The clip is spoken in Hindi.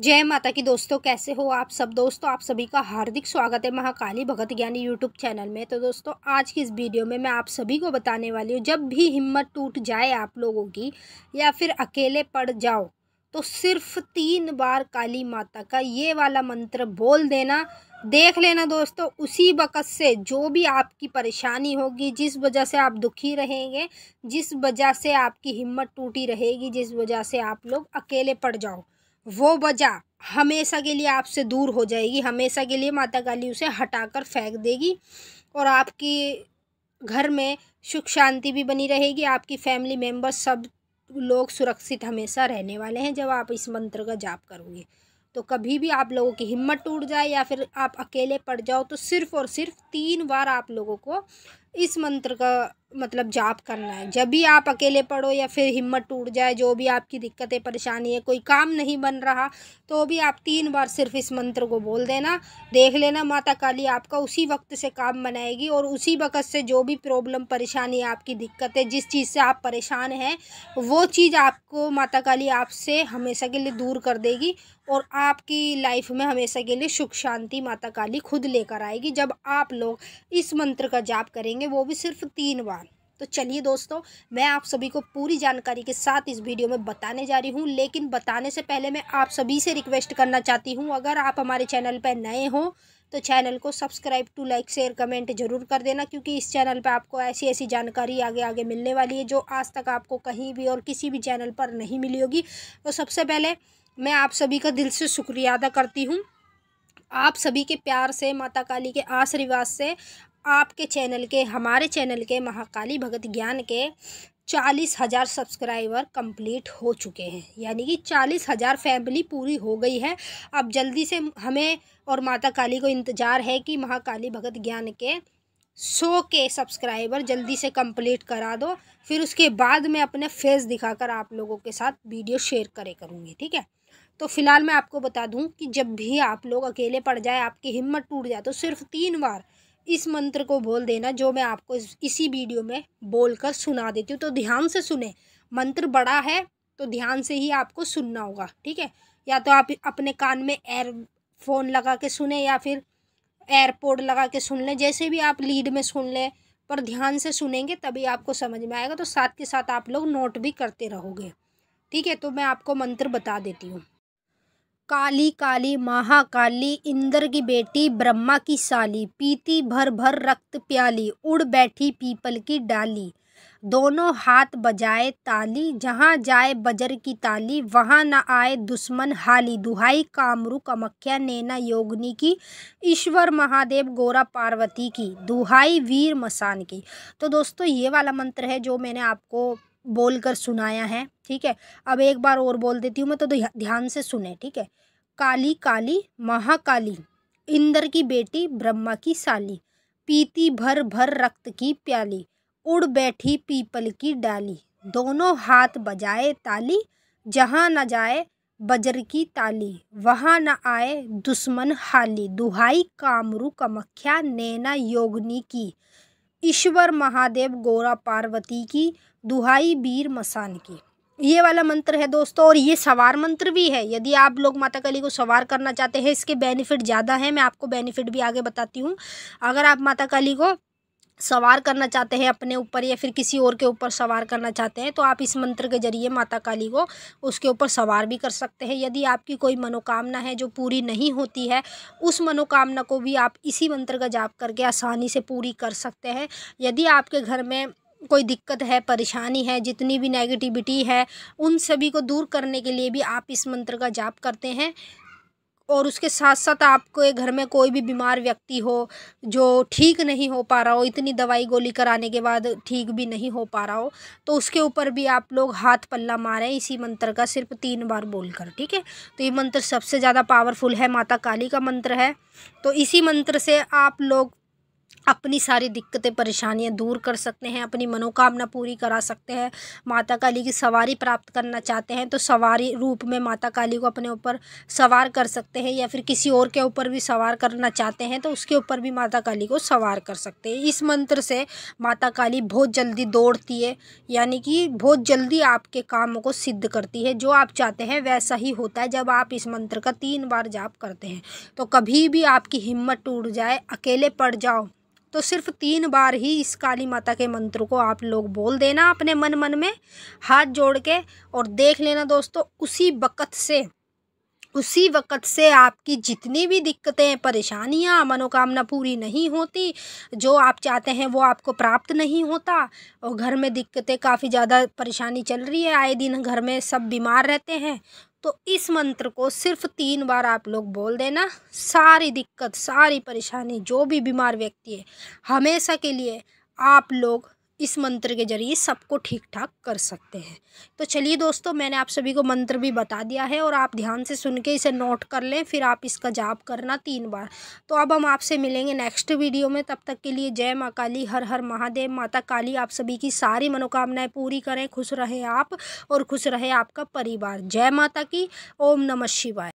जय माता की दोस्तों कैसे हो आप सब दोस्तों आप सभी का हार्दिक स्वागत है महाकाली भगत ज्ञानी यूट्यूब चैनल में तो दोस्तों आज की इस वीडियो में मैं आप सभी को बताने वाली हूँ जब भी हिम्मत टूट जाए आप लोगों की या फिर अकेले पड़ जाओ तो सिर्फ तीन बार काली माता का ये वाला मंत्र बोल देना देख लेना दोस्तों उसी वक़्त से जो भी आपकी परेशानी होगी जिस वजह से आप दुखी रहेंगे जिस वजह से आपकी हिम्मत टूटी रहेगी जिस वजह से आप लोग अकेले पड़ जाओ वो वजह हमेशा के लिए आपसे दूर हो जाएगी हमेशा के लिए माता काली उसे हटाकर फेंक देगी और आपकी घर में सुख शांति भी बनी रहेगी आपकी फैमिली मेम्बर सब लोग सुरक्षित हमेशा रहने वाले हैं जब आप इस मंत्र का जाप करोगे तो कभी भी आप लोगों की हिम्मत टूट जाए या फिर आप अकेले पड़ जाओ तो सिर्फ और सिर्फ तीन बार आप लोगों को इस मंत्र का मतलब जाप करना है जब भी आप अकेले पढ़ो या फिर हिम्मत टूट जाए जो भी आपकी दिक्कतें परेशानी है कोई काम नहीं बन रहा तो भी आप तीन बार सिर्फ इस मंत्र को बोल देना देख लेना माता काली आपका उसी वक्त से काम बनाएगी और उसी वक्त से जो भी प्रॉब्लम परेशानी आपकी दिक्कत है जिस चीज़ से आप परेशान हैं वो चीज़ आपको माता काली आपसे हमेशा के लिए दूर कर देगी और आपकी लाइफ में हमेशा के लिए सुख शांति माता काली खुद लेकर आएगी जब आप लोग इस मंत्र का जाप करेंगे वो भी सिर्फ तीन बार तो चलिए दोस्तों मैं आप सभी को पूरी जानकारी के साथ इस वीडियो में बताने जा रही हूँ लेकिन बताने से पहले मैं आप सभी से रिक्वेस्ट करना चाहती हूँ अगर आप हमारे चैनल पर नए हों तो चैनल को subscribe to like share comment जरूर कर देना क्योंकि इस चैनल पर आपको ऐसी ऐसी जानकारी आगे आगे मिलने वाली है जो आज तक आपको कहीं भी और किसी भी चैनल पर नहीं मिली होगी तो सबसे पहले मैं आप सभी का दिल से शुक्रिया अदा करती हूँ आप सभी के प्यार से माता काली के आशीर्वाद से आपके चैनल के हमारे चैनल के महाकाली भगत ज्ञान के चालीस हज़ार सब्सक्राइबर कंप्लीट हो चुके हैं यानी कि चालीस हज़ार फैमिली पूरी हो गई है अब जल्दी से हमें और माता काली को इंतज़ार है कि महाकाली भगत ज्ञान के सौ के सब्सक्राइबर जल्दी से कंप्लीट करा दो फिर उसके बाद मैं अपने फेस दिखाकर आप लोगों के साथ वीडियो शेयर करे करूँगी ठीक है तो फिलहाल मैं आपको बता दूँ कि जब भी आप लोग अकेले पड़ जाए आपकी हिम्मत टूट जाए तो सिर्फ तीन बार इस मंत्र को बोल देना जो मैं आपको इसी वीडियो में बोल कर सुना देती हूँ तो ध्यान से सुने मंत्र बड़ा है तो ध्यान से ही आपको सुनना होगा ठीक है या तो आप अपने कान में एयरफोन लगा के सुने या फिर एयरपोर्ट लगा के सुन लें जैसे भी आप लीड में सुन लें पर ध्यान से सुनेंगे तभी आपको समझ में आएगा तो साथ के साथ आप लोग नोट भी करते रहोगे ठीक है तो मैं आपको मंत्र बता देती हूँ काली काली महाकाली इंद्र की बेटी ब्रह्मा की साली पीती भर भर रक्त प्याली उड़ बैठी पीपल की डाली दोनों हाथ बजाए ताली जहाँ जाए बजर की ताली वहाँ न आए दुश्मन हाली दुहाई कामरू कमख्या नैना योगनी की ईश्वर महादेव गोरा पार्वती की दुहाई वीर मसान की तो दोस्तों ये वाला मंत्र है जो मैंने आपको बोल कर सुनाया है ठीक है अब एक बार और बोल देती हूँ मैं तो ध्यान से सुने ठीक है काली काली महाकाली इंद्र की बेटी ब्रह्मा की साली पीती भर भर रक्त की प्याली उड़ बैठी पीपल की डाली दोनों हाथ बजाए ताली जहाँ न जाए बजर की ताली वहाँ न आए दुश्मन हाली दुहाई कामरू कमख्या नैना योगनी की ईश्वर महादेव गोरा पार्वती की दुहाई बीर मसान की ये वाला मंत्र है दोस्तों और ये सवार मंत्र भी है यदि आप लोग माता काली को सवार करना चाहते हैं इसके बेनिफिट ज़्यादा है मैं आपको बेनिफिट भी आगे बताती हूँ अगर आप माता काली को सवार करना चाहते हैं अपने ऊपर या फिर किसी और के ऊपर सवार करना चाहते हैं तो आप इस मंत्र के जरिए माता काली को उसके ऊपर सवार भी कर सकते हैं यदि आपकी कोई मनोकामना है जो पूरी नहीं होती है उस मनोकामना को भी आप इसी मंत्र का जाप करके आसानी से पूरी कर सकते हैं यदि आपके घर में कोई दिक्कत है परेशानी है जितनी भी नेगेटिविटी है उन सभी को दूर करने के लिए भी आप इस मंत्र का जाप करते हैं और उसके साथ साथ आपके घर में कोई भी बीमार व्यक्ति हो जो ठीक नहीं हो पा रहा हो इतनी दवाई गोली कराने के बाद ठीक भी नहीं हो पा रहा हो तो उसके ऊपर भी आप लोग हाथ पल्ला मारें इसी मंत्र का सिर्फ तीन बार बोलकर ठीक है तो ये मंत्र सबसे ज़्यादा पावरफुल है माता काली का मंत्र है तो इसी मंत्र से आप लोग अपनी सारी दिक्कतें परेशानियां दूर कर सकते हैं अपनी मनोकामना पूरी करा सकते हैं माता काली की सवारी प्राप्त करना चाहते हैं तो सवारी रूप में माता काली को अपने ऊपर सवार कर सकते हैं या फिर किसी और के ऊपर भी सवार करना चाहते हैं तो उसके ऊपर भी माता काली को सवार कर सकते हैं इस मंत्र से माता काली बहुत जल्दी दौड़ती है यानी कि बहुत जल्दी आपके कामों को सिद्ध करती है जो आप चाहते हैं वैसा ही होता है जब आप इस मंत्र का तीन बार जाप करते हैं तो कभी भी आपकी हिम्मत टूट जाए अकेले पड़ जाओ तो सिर्फ तीन बार ही इस काली माता के मंत्र को आप लोग बोल देना अपने मन मन में हाथ जोड़ के और देख लेना दोस्तों उसी वक़्त से उसी वक़्त से आपकी जितनी भी दिक्कतें परेशानियां मनोकामना पूरी नहीं होती जो आप चाहते हैं वो आपको प्राप्त नहीं होता और घर में दिक्कतें काफ़ी ज़्यादा परेशानी चल रही है आए दिन घर में सब बीमार रहते हैं तो इस मंत्र को सिर्फ तीन बार आप लोग बोल देना सारी दिक्कत सारी परेशानी जो भी बीमार व्यक्ति है हमेशा के लिए आप लोग इस मंत्र के ज़रिए सबको ठीक ठाक कर सकते हैं तो चलिए दोस्तों मैंने आप सभी को मंत्र भी बता दिया है और आप ध्यान से सुन के इसे नोट कर लें फिर आप इसका जाप करना तीन बार तो अब हम आपसे मिलेंगे नेक्स्ट वीडियो में तब तक के लिए जय माँ काली हर हर महादेव माता काली आप सभी की सारी मनोकामनाएं पूरी करें खुश रहें आप और खुश रहे आपका परिवार जय माता की ओम नमः शिवाय